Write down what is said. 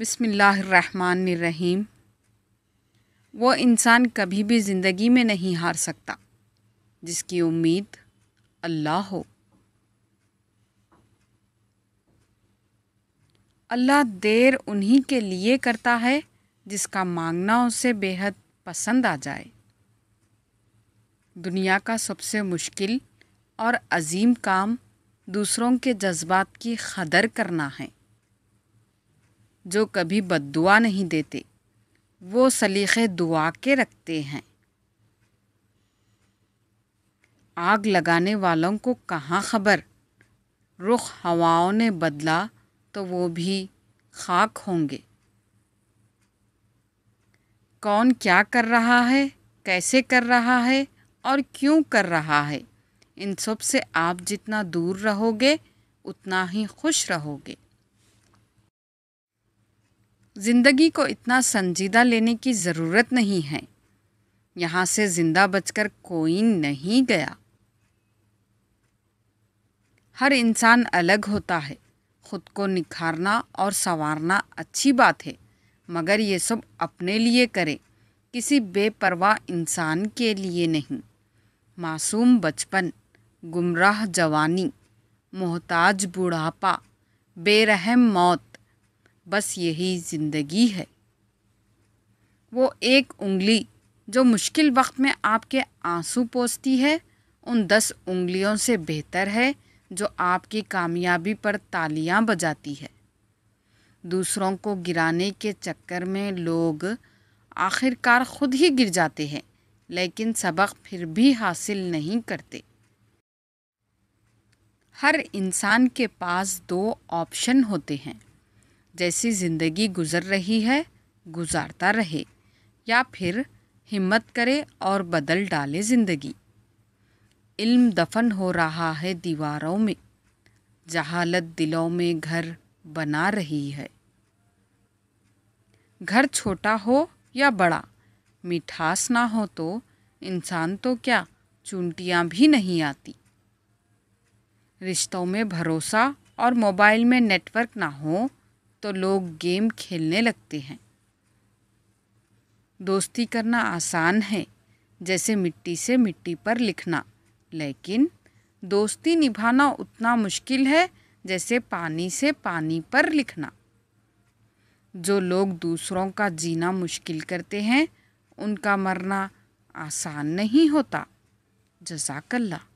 बसमीम वो इंसान कभी भी ज़िंदगी में नहीं हार सकता जिसकी उम्मीद अल्लाह हो अल्लाह देर उन्हीं के लिए करता है जिसका मांगना उसे बेहद पसंद आ जाए दुनिया का सबसे मुश्किल और अजीम काम दूसरों के जज्बात की कदर करना है जो कभी बददुआ नहीं देते वो सलीक़े दुआ के रखते हैं आग लगाने वालों को कहाँ ख़बर रुख हवाओं ने बदला तो वो भी खाक होंगे कौन क्या कर रहा है कैसे कर रहा है और क्यों कर रहा है इन सब से आप जितना दूर रहोगे उतना ही खुश रहोगे ज़िंदगी को इतना संजीदा लेने की ज़रूरत नहीं है यहाँ से ज़िंदा बचकर कोई नहीं गया हर इंसान अलग होता है खुद को निखारना और संवारना अच्छी बात है मगर ये सब अपने लिए करें किसी बेपरवाह इंसान के लिए नहीं मासूम बचपन गुमराह जवानी मोहताज बुढ़ापा बेरहम मौत बस यही ज़िंदगी है वो एक उंगली जो मुश्किल वक्त में आपके आंसू पोसती है उन दस उंगलियों से बेहतर है जो आपकी कामयाबी पर तालियां बजाती है दूसरों को गिराने के चक्कर में लोग आखिरकार खुद ही गिर जाते हैं लेकिन सबक फिर भी हासिल नहीं करते हर इंसान के पास दो ऑप्शन होते हैं जैसी ज़िंदगी गुजर रही है गुजारता रहे या फिर हिम्मत करे और बदल डाले ज़िंदगी इल्म दफन हो रहा है दीवारों में जहालत दिलों में घर बना रही है घर छोटा हो या बड़ा मिठास ना हो तो इंसान तो क्या चुनटियाँ भी नहीं आती रिश्तों में भरोसा और मोबाइल में नेटवर्क ना हो तो लोग गेम खेलने लगते हैं दोस्ती करना आसान है जैसे मिट्टी से मिट्टी पर लिखना लेकिन दोस्ती निभाना उतना मुश्किल है जैसे पानी से पानी पर लिखना जो लोग दूसरों का जीना मुश्किल करते हैं उनका मरना आसान नहीं होता जजाकल्ला